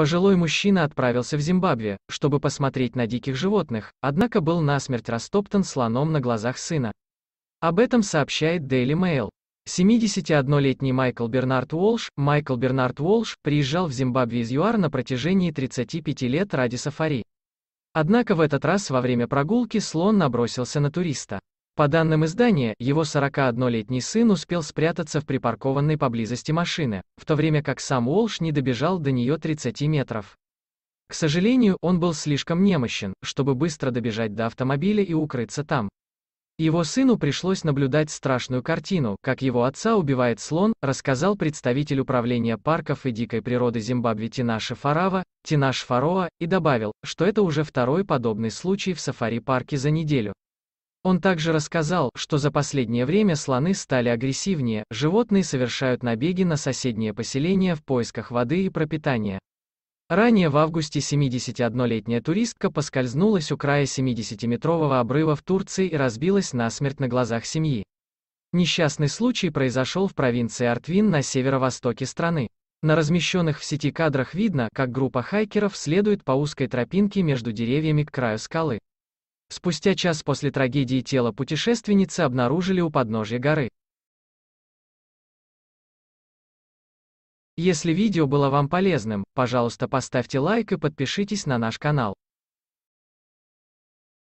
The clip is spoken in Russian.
Пожилой мужчина отправился в Зимбабве, чтобы посмотреть на диких животных, однако был насмерть растоптан слоном на глазах сына. Об этом сообщает Daily Mail. 71-летний Майкл Бернард Уолш, Майкл Бернард Уолш, приезжал в Зимбабве из ЮАР на протяжении 35 лет ради сафари. Однако в этот раз во время прогулки слон набросился на туриста. По данным издания, его 41-летний сын успел спрятаться в припаркованной поблизости машины, в то время как сам Уолш не добежал до нее 30 метров. К сожалению, он был слишком немощен, чтобы быстро добежать до автомобиля и укрыться там. Его сыну пришлось наблюдать страшную картину, как его отца убивает слон, рассказал представитель управления парков и дикой природы Зимбабве Тинаши Фарава, Тинаш Фароа, и добавил, что это уже второй подобный случай в сафари-парке за неделю. Он также рассказал, что за последнее время слоны стали агрессивнее, животные совершают набеги на соседние поселения в поисках воды и пропитания. Ранее в августе 71-летняя туристка поскользнулась у края 70-метрового обрыва в Турции и разбилась насмерть на глазах семьи. Несчастный случай произошел в провинции Артвин на северо-востоке страны. На размещенных в сети кадрах видно, как группа хайкеров следует по узкой тропинке между деревьями к краю скалы. Спустя час после трагедии тело путешественницы обнаружили у подножия горы. Если видео было вам полезным, пожалуйста поставьте лайк и подпишитесь на наш канал.